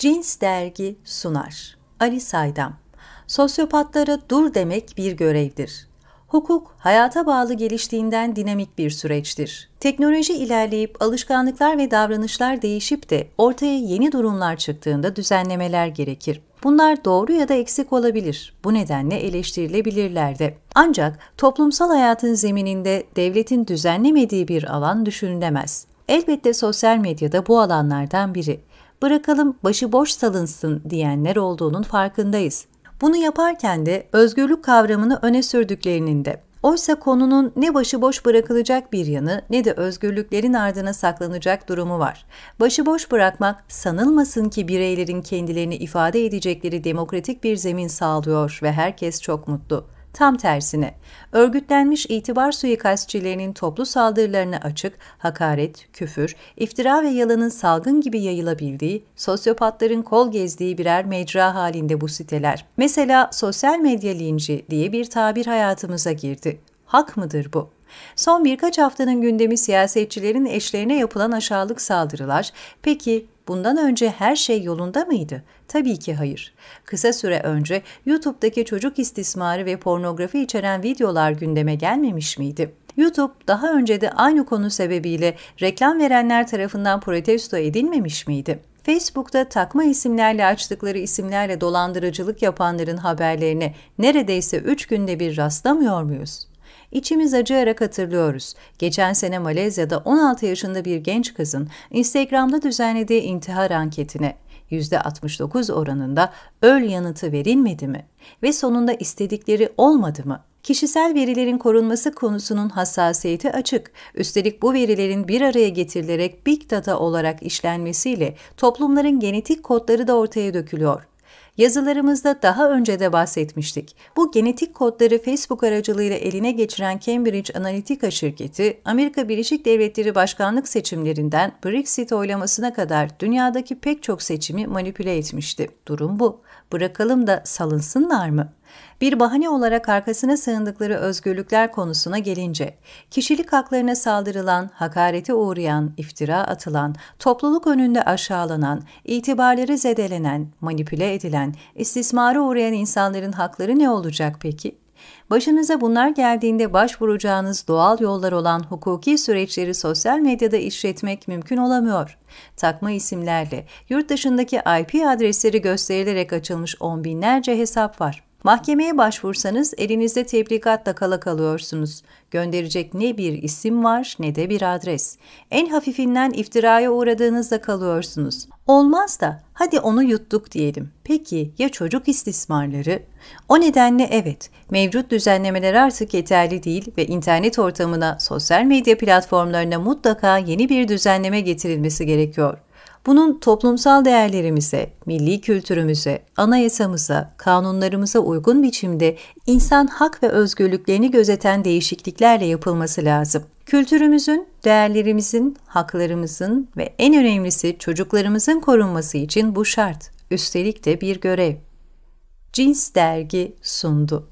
Cins Dergi sunar. Ali Saydam Sosyopatlara dur demek bir görevdir. Hukuk, hayata bağlı geliştiğinden dinamik bir süreçtir. Teknoloji ilerleyip alışkanlıklar ve davranışlar değişip de ortaya yeni durumlar çıktığında düzenlemeler gerekir. Bunlar doğru ya da eksik olabilir. Bu nedenle eleştirilebilirler de. Ancak toplumsal hayatın zemininde devletin düzenlemediği bir alan düşünülemez. Elbette sosyal medyada bu alanlardan biri bırakalım başı boş salınsın diyenler olduğunun farkındayız. Bunu yaparken de özgürlük kavramını öne sürdüklerinin de Oysa konunun ne başıboş bırakılacak bir yanı ne de özgürlüklerin ardına saklanacak durumu var. Başıboş bırakmak sanılmasın ki bireylerin kendilerini ifade edecekleri demokratik bir zemin sağlıyor ve herkes çok mutlu. Tam tersine, örgütlenmiş itibar suikastçilerinin toplu saldırılarına açık, hakaret, küfür, iftira ve yalanın salgın gibi yayılabildiği, sosyopatların kol gezdiği birer mecra halinde bu siteler. Mesela sosyal medya linci diye bir tabir hayatımıza girdi. Hak mıdır bu? Son birkaç haftanın gündemi siyasetçilerin eşlerine yapılan aşağılık saldırılar. Peki Bundan önce her şey yolunda mıydı? Tabii ki hayır. Kısa süre önce YouTube'daki çocuk istismarı ve pornografi içeren videolar gündeme gelmemiş miydi? YouTube daha önce de aynı konu sebebiyle reklam verenler tarafından protesto edilmemiş miydi? Facebook'ta takma isimlerle açtıkları isimlerle dolandırıcılık yapanların haberlerine neredeyse 3 günde bir rastlamıyor muyuz? İçimiz acıyarak hatırlıyoruz. Geçen sene Malezya'da 16 yaşında bir genç kızın Instagram'da düzenlediği intihar anketine %69 oranında öl yanıtı verilmedi mi ve sonunda istedikleri olmadı mı? Kişisel verilerin korunması konusunun hassasiyeti açık. Üstelik bu verilerin bir araya getirilerek big data olarak işlenmesiyle toplumların genetik kodları da ortaya dökülüyor. Yazılarımızda daha önce de bahsetmiştik. Bu genetik kodları Facebook aracılığıyla eline geçiren Cambridge Analytica şirketi, Amerika Birleşik Devletleri başkanlık seçimlerinden Brexit oylamasına kadar dünyadaki pek çok seçimi manipüle etmişti. Durum bu. Bırakalım da salınsınlar mı? Bir bahane olarak arkasına sığındıkları özgürlükler konusuna gelince, kişilik haklarına saldırılan, hakarete uğrayan, iftira atılan, topluluk önünde aşağılanan, itibarları zedelenen, manipüle edilen, edilen, istismara uğrayan insanların hakları ne olacak peki? Başınıza bunlar geldiğinde başvuracağınız doğal yollar olan hukuki süreçleri sosyal medyada işletmek mümkün olamıyor. Takma isimlerle, yurt dışındaki IP adresleri gösterilerek açılmış on binlerce hesap var. Mahkemeye başvursanız elinizde tebligatla kala kalıyorsunuz. Gönderecek ne bir isim var ne de bir adres. En hafifinden iftiraya uğradığınızda kalıyorsunuz. Olmaz da hadi onu yuttuk diyelim. Peki ya çocuk istismarları? O nedenle evet, mevcut düzenlemeler artık yeterli değil ve internet ortamına, sosyal medya platformlarına mutlaka yeni bir düzenleme getirilmesi gerekiyor. Bunun toplumsal değerlerimize, milli kültürümüze, anayasamıza, kanunlarımıza uygun biçimde insan hak ve özgürlüklerini gözeten değişikliklerle yapılması lazım. Kültürümüzün, değerlerimizin, haklarımızın ve en önemlisi çocuklarımızın korunması için bu şart. Üstelik de bir görev. Cins Dergi sundu.